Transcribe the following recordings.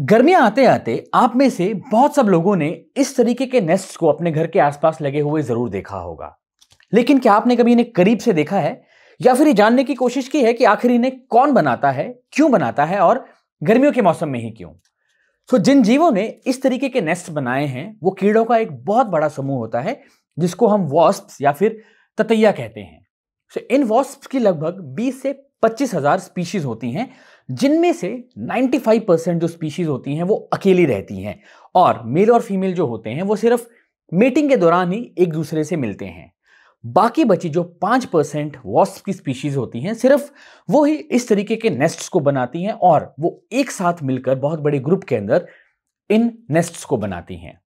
गर्मियां आते आते आप में से बहुत सब लोगों ने इस तरीके के नेस्ट को अपने घर के आसपास लगे हुए जरूर देखा होगा लेकिन क्या आपने कभी इन्हें करीब से देखा है या फिर ये जानने की कोशिश की है कि आखिर इन्हें कौन बनाता है क्यों बनाता है और गर्मियों के मौसम में ही क्यों तो जिन जीवों ने इस तरीके के नेस्ट बनाए हैं वो कीड़ों का एक बहुत बड़ा समूह होता है जिसको हम वॉस्प या फिर ततैया कहते हैं तो इन वॉस्प की लगभग बीस से पच्चीस हजार स्पीशीज होती हैं जिनमें से 95 परसेंट जो स्पीशीज़ होती हैं वो अकेली रहती हैं और मेल और फीमेल जो होते हैं वो सिर्फ मेटिंग के दौरान ही एक दूसरे से मिलते हैं बाकी बची जो पाँच परसेंट वॉस्प की स्पीशीज़ होती हैं सिर्फ वो ही इस तरीके के नेस्ट्स को बनाती हैं और वो एक साथ मिलकर बहुत बड़े ग्रुप के अंदर इन नेस्ट्स को बनाती हैं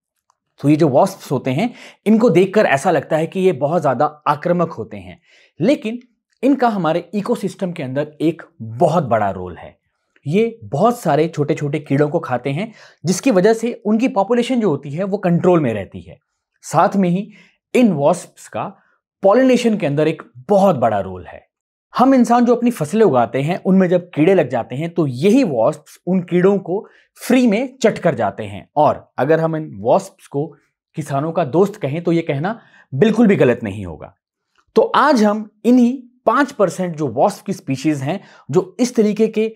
तो ये जो वॉस्प्स होते हैं इनको देखकर ऐसा लगता है कि ये बहुत ज़्यादा आक्रामक होते हैं लेकिन इनका हमारे इकोसिस्टम के अंदर एक बहुत बड़ा रोल है ये बहुत सारे छोटे छोटे कीड़ों को खाते हैं जिसकी वजह से उनकी पॉपुलेशन जो होती है वो कंट्रोल में रहती है साथ में ही इन वॉस्प्स का पॉलिनेशन के अंदर एक बहुत बड़ा रोल है हम इंसान जो अपनी फसलें उगाते हैं उनमें जब कीड़े लग जाते हैं तो यही वॉस्प्स उन कीड़ों को फ्री में चट कर जाते हैं और अगर हम इन वॉस्प्स को किसानों का दोस्त कहें तो ये कहना बिल्कुल भी गलत नहीं होगा तो आज हम इन्हीं पाँच परसेंट जो वॉस्प की स्पीशीज़ हैं जो इस तरीके के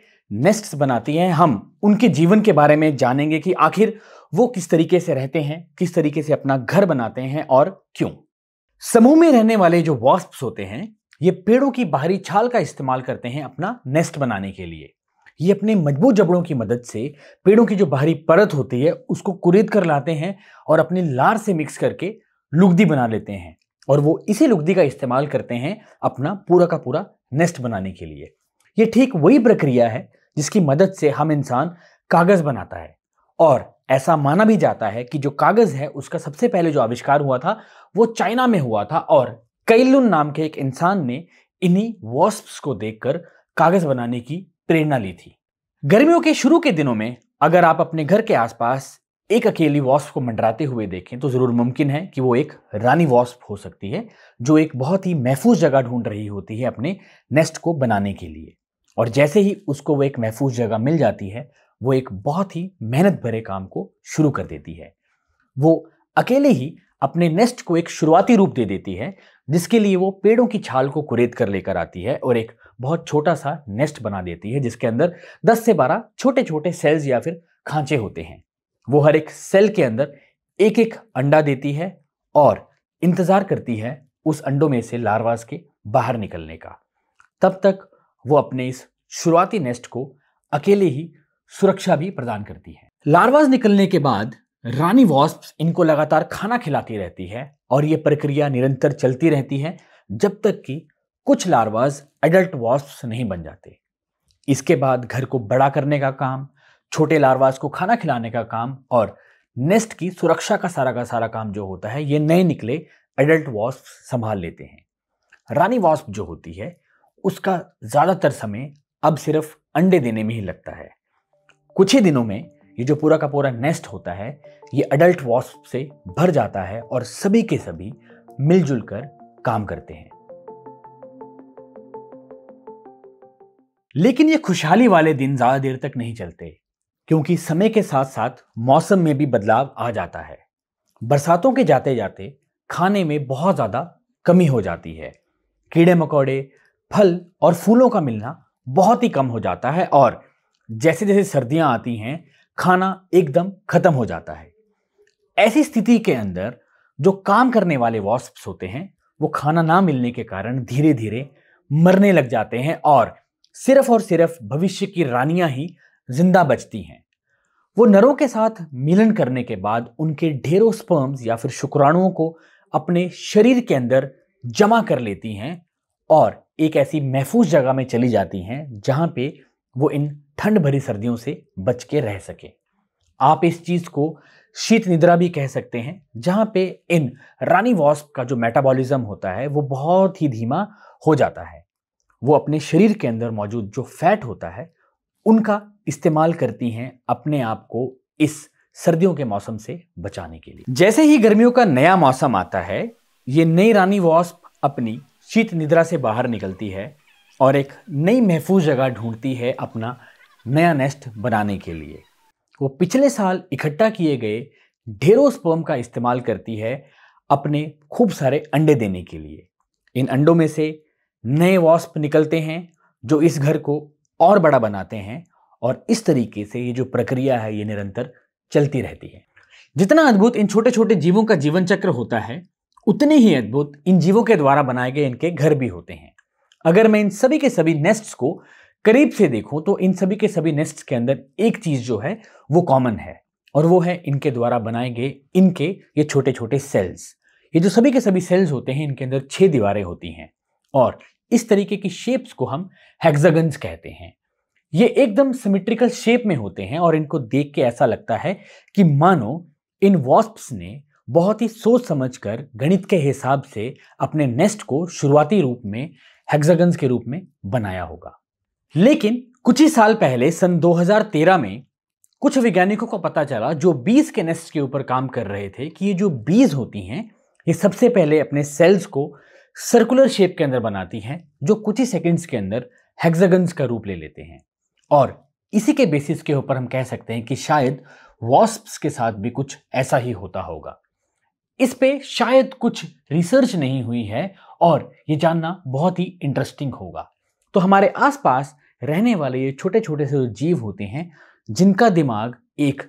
नेस्ट बनाती हैं हम उनके जीवन के बारे में जानेंगे कि आखिर वो किस तरीके से रहते हैं किस तरीके से अपना घर बनाते हैं और क्यों समूह में रहने वाले जो वॉस्प होते हैं ये पेड़ों की बाहरी छाल का इस्तेमाल करते हैं अपना नेस्ट बनाने के लिए ये अपने मजबूत जबड़ों की मदद से पेड़ों की जो बाहरी परत होती है उसको कुरेद कर लाते हैं और अपने लार से मिक्स करके लुगदी बना लेते हैं और वो इसी लुगदी का इस्तेमाल करते हैं अपना पूरा का पूरा नेस्ट बनाने के लिए ये ठीक वही प्रक्रिया है जिसकी मदद से हम इंसान कागज़ बनाता है और ऐसा माना भी जाता है कि जो कागज़ है उसका सबसे पहले जो आविष्कार हुआ था वो चाइना में हुआ था और कैलुन नाम के एक इंसान ने इन्हीं वॉस्प्स को देखकर कागज़ बनाने की प्रेरणा ली थी गर्मियों के शुरू के दिनों में अगर आप अपने घर के आसपास एक अकेली वॉस्प को मंडराते हुए देखें तो ज़रूर मुमकिन है कि वो एक रानी वॉस्प हो सकती है जो एक बहुत ही महफूज जगह ढूंढ रही होती है अपने नेस्ट को बनाने के लिए और जैसे ही उसको वो एक महफूज जगह मिल जाती है वो एक बहुत ही मेहनत भरे काम को शुरू कर देती है वो अकेले ही अपने नेस्ट को एक शुरुआती रूप दे देती है जिसके लिए वो पेड़ों की छाल को कुरेद कर लेकर आती है और एक बहुत छोटा सा नेस्ट बना देती है जिसके अंदर 10 से 12 छोटे छोटे सेल्स या फिर खांचे होते हैं वो हर एक सेल के अंदर एक एक अंडा देती है और इंतज़ार करती है उस अंडों में से लार्वास के बाहर निकलने का तब तक वो अपने इस शुरुआती नेस्ट को अकेले ही सुरक्षा भी प्रदान करती है लार्वास निकलने के बाद रानी वॉस्प इनको लगातार खाना खिलाती रहती है और ये प्रक्रिया निरंतर चलती रहती है जब तक कि कुछ लारवाज एडल्ट वॉस्प नहीं बन जाते इसके बाद घर को बड़ा करने का काम छोटे लार्वास को खाना खिलाने का काम और नेस्ट की सुरक्षा का सारा का सारा काम जो होता है ये नए निकले एडल्ट वॉस्प संभाल लेते हैं रानी वॉस्प जो होती है उसका ज़्यादातर समय अब सिर्फ अंडे देने में ही लगता है कुछ ही दिनों में ये जो पूरा का पूरा नेस्ट होता है ये अडल्ट वॉस्प से भर जाता है और सभी के सभी मिलजुल कर काम करते हैं लेकिन ये खुशहाली वाले दिन ज़्यादा देर तक नहीं चलते क्योंकि समय के साथ साथ मौसम में भी बदलाव आ जाता है बरसातों के जाते जाते खाने में बहुत ज़्यादा कमी हो जाती है कीड़े मकोड़े फल और फूलों का मिलना बहुत ही कम हो जाता है और जैसे जैसे सर्दियां आती हैं खाना एकदम खत्म हो जाता है ऐसी स्थिति के अंदर जो काम करने वाले वॉस्प्स होते हैं वो खाना ना मिलने के कारण धीरे धीरे मरने लग जाते हैं और सिर्फ और सिर्फ भविष्य की रानियां ही जिंदा बचती हैं वो नरों के साथ मिलन करने के बाद उनके ढेरों स्पर्म्स या फिर शुक्राणुओं को अपने शरीर के अंदर जमा कर लेती हैं और एक ऐसी महफूज जगह में चली जाती हैं जहाँ पे वो इन ठंड भरी सर्दियों से बच के रह सके आप इस चीज़ को शीत निद्रा भी कह सकते हैं जहाँ पे इन रानी वॉस्प का जो मेटाबॉलिज्म होता है वो बहुत ही धीमा हो जाता है वो अपने शरीर के अंदर मौजूद जो फैट होता है उनका इस्तेमाल करती हैं अपने आप को इस सर्दियों के मौसम से बचाने के लिए जैसे ही गर्मियों का नया मौसम आता है ये नई रानी वॉस्प अपनी शीत निद्रा से बाहर निकलती है और एक नई महफूज जगह ढूंढती है अपना नया नेस्ट बनाने के लिए वो पिछले साल इकट्ठा किए गए ढेरों स्पर्म का इस्तेमाल करती है अपने खूब सारे अंडे देने के लिए इन अंडों में से नए वॉस्प निकलते हैं जो इस घर को और बड़ा बनाते हैं और इस तरीके से ये जो प्रक्रिया है ये निरंतर चलती रहती है जितना अद्भुत इन छोटे छोटे जीवों का जीवन चक्र होता है उतने ही अद्भुत इन जीवों के द्वारा बनाए गए इनके घर भी होते हैं अगर मैं इन सभी के सभी नेस्ट्स को करीब से देखूं तो इन सभी के सभी नेस्ट्स के अंदर एक चीज जो है वो कॉमन है और वो है इनके द्वारा बनाए गए इनके ये छोटे छोटे सेल्स ये जो सभी के सभी सेल्स होते हैं इनके अंदर छह दीवारें होती हैं और इस तरीके की शेप्स को हम हेक्सागन्स कहते हैं ये एकदम सिमेट्रिकल शेप में होते हैं और इनको देख के ऐसा लगता है कि मानो इन वॉस्प्स ने बहुत ही सोच समझकर गणित के हिसाब से अपने नेस्ट को शुरुआती रूप में हेक्सागन्स के रूप में बनाया होगा लेकिन कुछ ही साल पहले सन 2013 में कुछ वैज्ञानिकों को पता चला जो बीज के नेस्ट के ऊपर काम कर रहे थे कि ये जो बीज होती हैं ये सबसे पहले अपने सेल्स को सर्कुलर शेप के अंदर बनाती हैं जो कुछ ही सेकेंड्स के अंदर हेक्सागन्स का रूप ले लेते हैं और इसी के बेसिस के ऊपर हम कह सकते हैं कि शायद वॉस्प्स के साथ भी कुछ ऐसा ही होता होगा इस पे शायद कुछ रिसर्च नहीं हुई है और ये जानना बहुत ही इंटरेस्टिंग होगा तो हमारे आसपास रहने वाले ये छोटे छोटे से जो जीव होते हैं जिनका दिमाग एक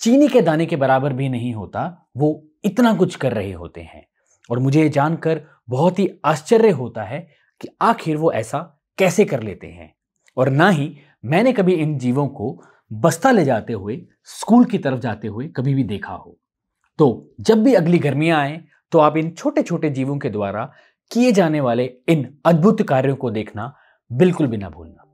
चीनी के दाने के बराबर भी नहीं होता वो इतना कुछ कर रहे होते हैं और मुझे ये जानकर बहुत ही आश्चर्य होता है कि आखिर वो ऐसा कैसे कर लेते हैं और ना ही मैंने कभी इन जीवों को बस्ता ले जाते हुए स्कूल की तरफ जाते हुए कभी भी देखा हो तो जब भी अगली गर्मियां आए तो आप इन छोटे छोटे जीवों के द्वारा किए जाने वाले इन अद्भुत कार्यों को देखना बिल्कुल भी ना भूलना